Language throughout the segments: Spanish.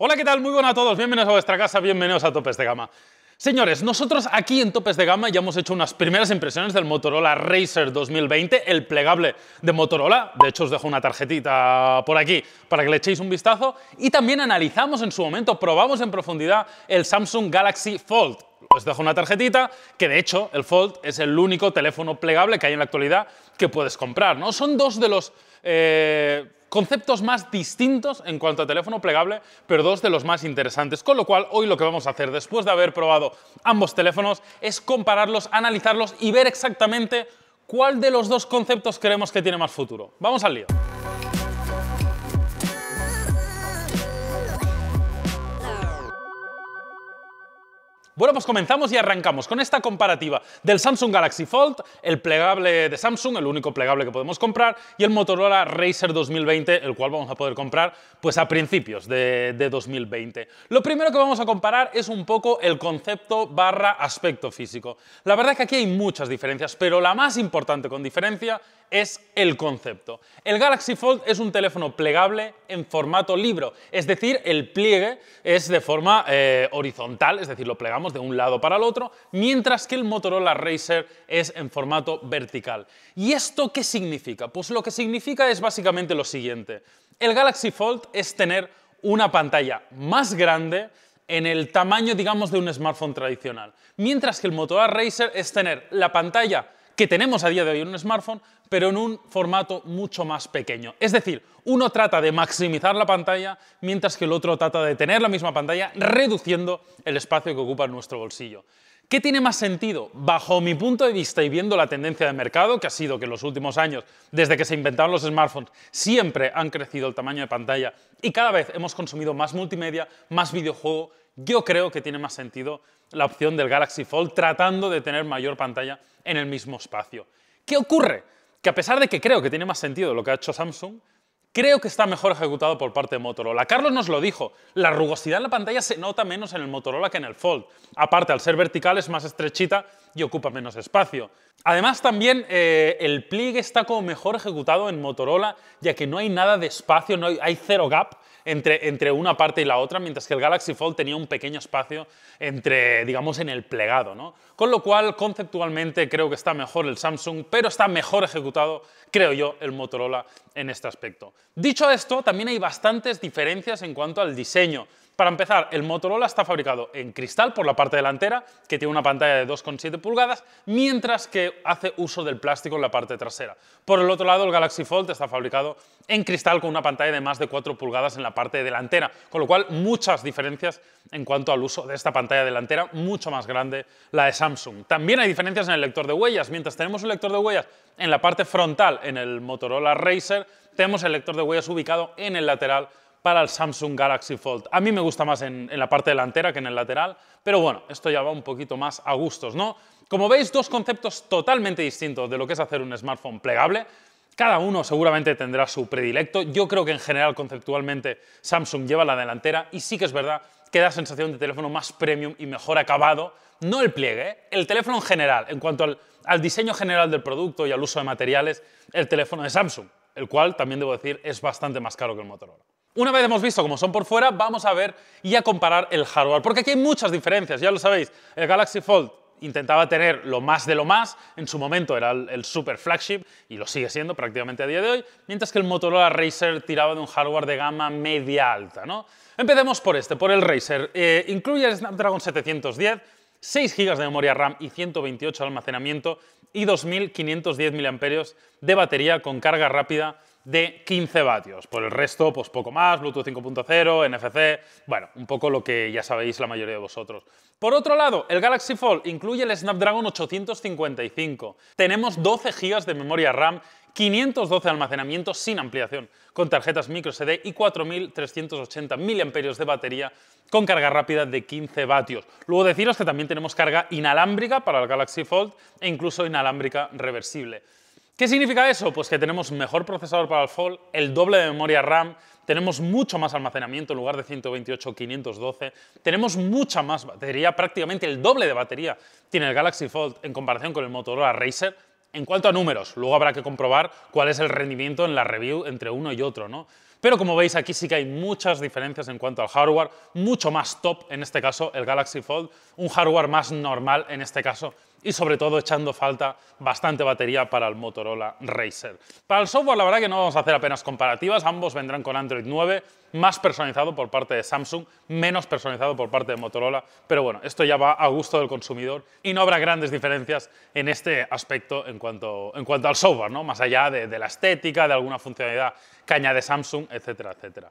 Hola, ¿qué tal? Muy buenas a todos. Bienvenidos a vuestra casa, bienvenidos a Topes de Gama. Señores, nosotros aquí en Topes de Gama ya hemos hecho unas primeras impresiones del Motorola Racer 2020, el plegable de Motorola. De hecho, os dejo una tarjetita por aquí para que le echéis un vistazo. Y también analizamos en su momento, probamos en profundidad el Samsung Galaxy Fold. Os dejo una tarjetita, que de hecho el Fold es el único teléfono plegable que hay en la actualidad que puedes comprar. ¿no? Son dos de los... Eh, conceptos más distintos en cuanto a teléfono plegable, pero dos de los más interesantes. Con lo cual, hoy lo que vamos a hacer, después de haber probado ambos teléfonos, es compararlos, analizarlos y ver exactamente cuál de los dos conceptos creemos que tiene más futuro. Vamos al lío. Bueno, pues comenzamos y arrancamos con esta comparativa del Samsung Galaxy Fold, el plegable de Samsung, el único plegable que podemos comprar, y el Motorola Racer 2020, el cual vamos a poder comprar pues a principios de, de 2020. Lo primero que vamos a comparar es un poco el concepto barra aspecto físico. La verdad es que aquí hay muchas diferencias, pero la más importante con diferencia es el concepto. El Galaxy Fold es un teléfono plegable en formato libro, es decir, el pliegue es de forma eh, horizontal, es decir, lo plegamos de un lado para el otro, mientras que el Motorola Racer es en formato vertical. ¿Y esto qué significa? Pues lo que significa es básicamente lo siguiente. El Galaxy Fold es tener una pantalla más grande, en el tamaño, digamos, de un smartphone tradicional. Mientras que el Motorola Racer es tener la pantalla que tenemos a día de hoy en un smartphone, pero en un formato mucho más pequeño. Es decir, uno trata de maximizar la pantalla, mientras que el otro trata de tener la misma pantalla, reduciendo el espacio que ocupa nuestro bolsillo. ¿Qué tiene más sentido? Bajo mi punto de vista y viendo la tendencia de mercado, que ha sido que en los últimos años, desde que se inventaron los smartphones, siempre han crecido el tamaño de pantalla y cada vez hemos consumido más multimedia, más videojuego yo creo que tiene más sentido la opción del Galaxy Fold tratando de tener mayor pantalla en el mismo espacio. ¿Qué ocurre? Que a pesar de que creo que tiene más sentido lo que ha hecho Samsung, creo que está mejor ejecutado por parte de Motorola. Carlos nos lo dijo, la rugosidad en la pantalla se nota menos en el Motorola que en el Fold. Aparte, al ser vertical es más estrechita y ocupa menos espacio. Además también eh, el pliegue está como mejor ejecutado en Motorola, ya que no hay nada de espacio, no hay, cero gap entre, entre, una parte y la otra, mientras que el Galaxy Fold tenía un pequeño espacio entre, digamos, en el plegado. ¿no? Con lo cual, conceptualmente creo que está mejor el Samsung, pero está mejor ejecutado, creo yo, el Motorola en este aspecto. Dicho esto, también hay bastantes diferencias en cuanto al diseño. Para empezar, el Motorola está fabricado en cristal por la parte delantera, que tiene una pantalla de 2,7 pulgadas, mientras que hace uso del plástico en la parte trasera. Por el otro lado, el Galaxy Fold está fabricado en cristal con una pantalla de más de 4 pulgadas en la parte delantera, con lo cual muchas diferencias en cuanto al uso de esta pantalla delantera, mucho más grande la de Samsung. También hay diferencias en el lector de huellas, mientras tenemos un lector de huellas en la parte frontal en el Motorola Racer, tenemos el lector de huellas ubicado en el lateral para el Samsung Galaxy Fold. A mí me gusta más en, la parte delantera que en el lateral, pero bueno, esto ya va un poquito más a gustos, ¿no? Como veis, dos conceptos totalmente distintos de lo que es hacer un smartphone plegable. Cada uno seguramente tendrá su predilecto. Yo creo que en general, conceptualmente, Samsung lleva la delantera y sí que es verdad que da sensación de teléfono más premium y mejor acabado. No el pliegue, ¿eh? el teléfono en general, en cuanto al, al diseño general del producto y al uso de materiales, el teléfono de Samsung, el cual, también debo decir, es bastante más caro que el Motorola. Una vez hemos visto cómo son por fuera, vamos a ver y a comparar el hardware, porque aquí hay muchas diferencias, ya lo sabéis. El Galaxy Fold intentaba tener lo más de lo más, en su momento era el, super flagship y lo sigue siendo prácticamente a día de hoy, mientras que el Motorola Racer tiraba de un hardware de gama media alta. ¿no? Empecemos por este, por el Racer. Eh, incluye el Snapdragon 710, 6 GB de memoria RAM y 128 de almacenamiento y 2.510 mAh de batería con carga rápida de 15 vatios. Por el resto, pues poco más, Bluetooth 5.0, NFC, bueno, un poco lo que ya sabéis la mayoría de vosotros. Por otro lado, el Galaxy Fold incluye el Snapdragon 855. Tenemos 12 GB de memoria RAM 512 de almacenamiento sin ampliación, con tarjetas microSD y 4.380 mAh de batería con carga rápida de 15 vatios. Luego deciros que también tenemos carga inalámbrica para el Galaxy Fold e incluso inalámbrica reversible. ¿Qué significa eso? Pues que tenemos mejor procesador para el Fold, el doble de memoria RAM, tenemos mucho más almacenamiento en lugar de 128, 512, tenemos mucha más batería, prácticamente el doble de batería tiene el Galaxy Fold en comparación con el Motorola Racer. En cuanto a números, luego habrá que comprobar cuál es el rendimiento en la review entre uno y otro, Pero como veis aquí sí que hay muchas diferencias en cuanto al hardware, mucho más top en este caso el Galaxy Fold, un hardware más normal en este caso y sobre todo echando falta bastante batería para el Motorola Racer. Para el software la verdad que no vamos a hacer apenas comparativas, ambos vendrán con Android 9, más personalizado por parte de Samsung, menos personalizado por parte de Motorola, pero bueno, esto ya va a gusto del consumidor y no habrá grandes diferencias en este aspecto en cuanto, al software, más allá de, de la estética, de alguna funcionalidad caña de Samsung, etcétera, etcétera.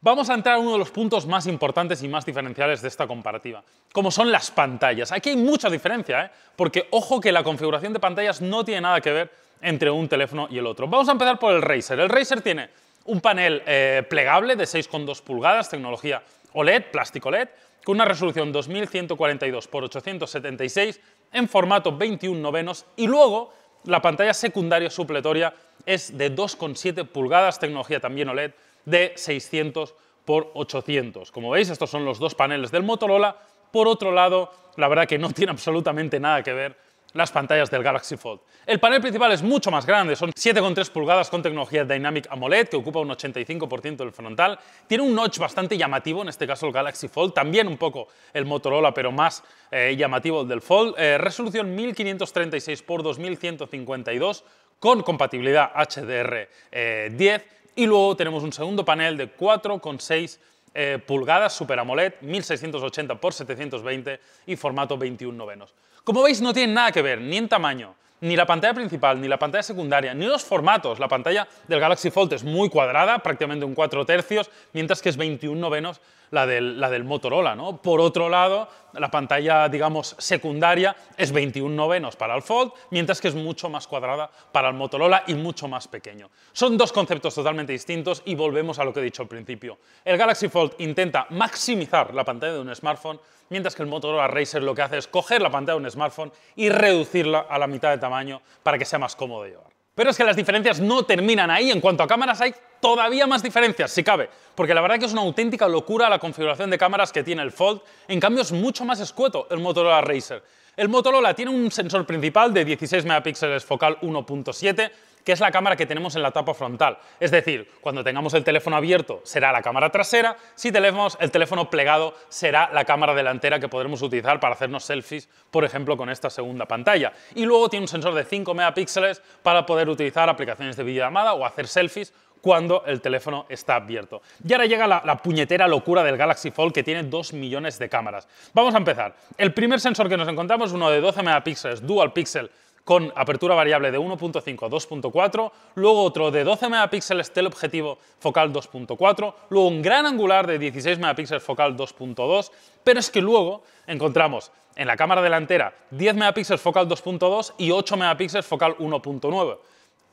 Vamos a entrar a uno de los puntos más importantes y más diferenciales de esta comparativa, como son las pantallas. Aquí hay mucha diferencia, ¿eh? porque ojo que la configuración de pantallas no tiene nada que ver entre un teléfono y el otro. Vamos a empezar por el Razer. El Razer tiene un panel eh, plegable de 6,2 pulgadas, tecnología OLED, plástico OLED, con una resolución 2142x876 en formato 21 novenos y luego la pantalla secundaria supletoria es de 2,7 pulgadas, tecnología también OLED, de 600 por 800. Como veis, estos son los dos paneles del Motorola. Por otro lado, la verdad que no tiene absolutamente nada que ver las pantallas del Galaxy Fold. El panel principal es mucho más grande, son 7,3 pulgadas con tecnología Dynamic AMOLED que ocupa un 85% del frontal. Tiene un notch bastante llamativo, en este caso el Galaxy Fold, también un poco el Motorola, pero más eh, llamativo el del Fold. Eh, resolución 1536 x 2152 con compatibilidad HDR10. Eh, y luego tenemos un segundo panel de 4,6 eh, pulgadas Super AMOLED 1680 x 720 y formato 21 novenos. Como veis no tiene nada que ver ni en tamaño, ni la pantalla principal, ni la pantalla secundaria, ni los formatos. La pantalla del Galaxy Fold es muy cuadrada, prácticamente un 4 tercios, mientras que es 21 novenos la del, la del Motorola. ¿no? Por otro lado, la pantalla, digamos, secundaria es 21 novenos para el Fold, mientras que es mucho más cuadrada para el Motorola y mucho más pequeño. Son dos conceptos totalmente distintos y volvemos a lo que he dicho al principio. El Galaxy Fold intenta maximizar la pantalla de un smartphone, mientras que el Motorola Racer lo que hace es coger la pantalla de un smartphone y reducirla a la mitad de tamaño tamaño para que sea más cómodo llevar. Pero es que las diferencias no terminan ahí. En cuanto a cámaras, hay todavía más diferencias, si cabe. Porque la verdad que es una auténtica locura la configuración de cámaras que tiene el Fold. En cambio, es mucho más escueto el Motorola Racer. El Motorola tiene un sensor principal de 16 megapíxeles focal 1.7, que es la cámara que tenemos en la tapa frontal. Es decir, cuando tengamos el teléfono abierto será la cámara trasera, si tenemos el teléfono plegado será la cámara delantera que podremos utilizar para hacernos selfies, por ejemplo, con esta segunda pantalla. Y luego tiene un sensor de 5 megapíxeles para poder utilizar aplicaciones de videollamada o hacer selfies cuando el teléfono está abierto. Y ahora llega la, la, puñetera locura del Galaxy Fold que tiene 2 millones de cámaras. Vamos a empezar. El primer sensor que nos encontramos es uno de 12 megapíxeles, dual pixel con apertura variable de 1.5 a 2.4, luego otro de 12 megapíxeles teleobjetivo focal 2.4, luego un gran angular de 16 megapíxeles focal 2.2, pero es que luego encontramos en la cámara delantera 10 megapíxeles focal 2.2 y 8 megapíxeles focal 1.9.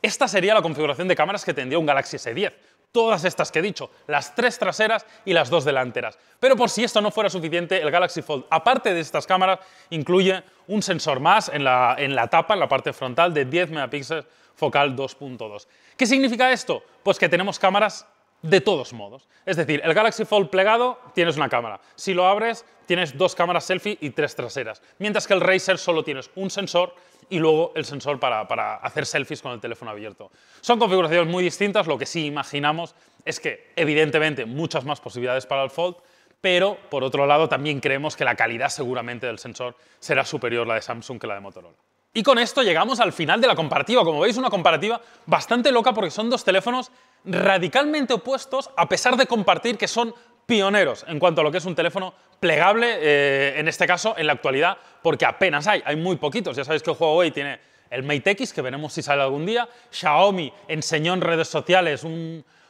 Esta sería la configuración de cámaras que tendría un Galaxy S10, todas estas que he dicho, las tres traseras y las dos delanteras. Pero por si esto no fuera suficiente, el Galaxy Fold, aparte de estas cámaras, incluye un sensor más en la, tapa, en la parte frontal, de 10 megapíxeles focal 2.2. ¿Qué significa esto? Pues que tenemos cámaras de todos modos. Es decir, el Galaxy Fold plegado tienes una cámara. Si lo abres, tienes dos cámaras selfie y tres traseras. Mientras que el Razer solo tienes un sensor y luego el sensor para, hacer selfies con el teléfono abierto. Son configuraciones muy distintas, lo que sí imaginamos es que evidentemente muchas más posibilidades para el Fold, pero por otro lado también creemos que la calidad seguramente del sensor será superior la de Samsung que la de Motorola. Y con esto llegamos al final de la comparativa. Como veis, una comparativa bastante loca porque son dos teléfonos radicalmente opuestos a pesar de compartir que son pioneros en cuanto a lo que es un teléfono plegable, eh, en este caso, en la actualidad, porque apenas hay, hay muy poquitos. Ya sabéis que Huawei tiene el Mate X, que veremos si sale algún día. Xiaomi enseñó en redes sociales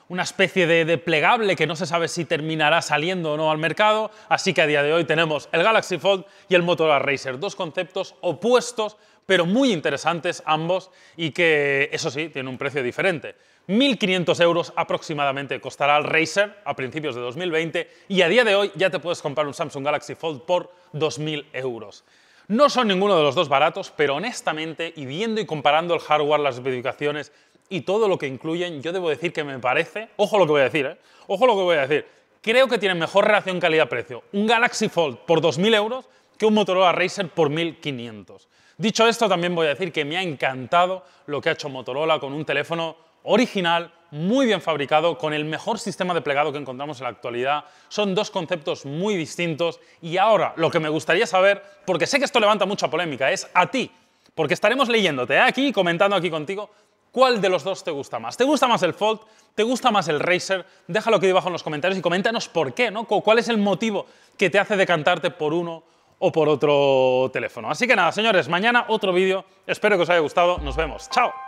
una especie de, de, plegable que no se sabe si terminará saliendo o no al mercado, así que a día de hoy tenemos el Galaxy Fold y el Motorola Racer, dos conceptos opuestos pero muy interesantes ambos y que, eso sí, tienen un precio diferente. 1.500 euros aproximadamente costará el Razer a principios de 2020 y a día de hoy ya te puedes comprar un Samsung Galaxy Fold por 2.000 euros. No son ninguno de los dos baratos, pero honestamente, y viendo y comparando el hardware, las especificaciones y todo lo que incluyen, yo debo decir que me parece, ojo lo que voy a decir, ¿eh? ojo lo que voy a decir, creo que tienen mejor relación calidad-precio un Galaxy Fold por 2.000 euros que un Motorola Racer por 1500. Dicho esto, también voy a decir que me ha encantado lo que ha hecho Motorola con un teléfono original, muy bien fabricado, con el mejor sistema de plegado que encontramos en la actualidad. Son dos conceptos muy distintos y ahora lo que me gustaría saber, porque sé que esto levanta mucha polémica, es a ti, porque estaremos leyéndote ¿eh? aquí, comentando aquí contigo, ¿Cuál de los dos te gusta más? ¿Te gusta más el Fold? ¿Te gusta más el Racer? Déjalo aquí abajo en los comentarios y coméntanos por qué, ¿no? ¿Cuál es el motivo que te hace decantarte por uno o por otro teléfono. Así que nada, señores, mañana otro vídeo. Espero que os haya gustado. Nos vemos. ¡Chao!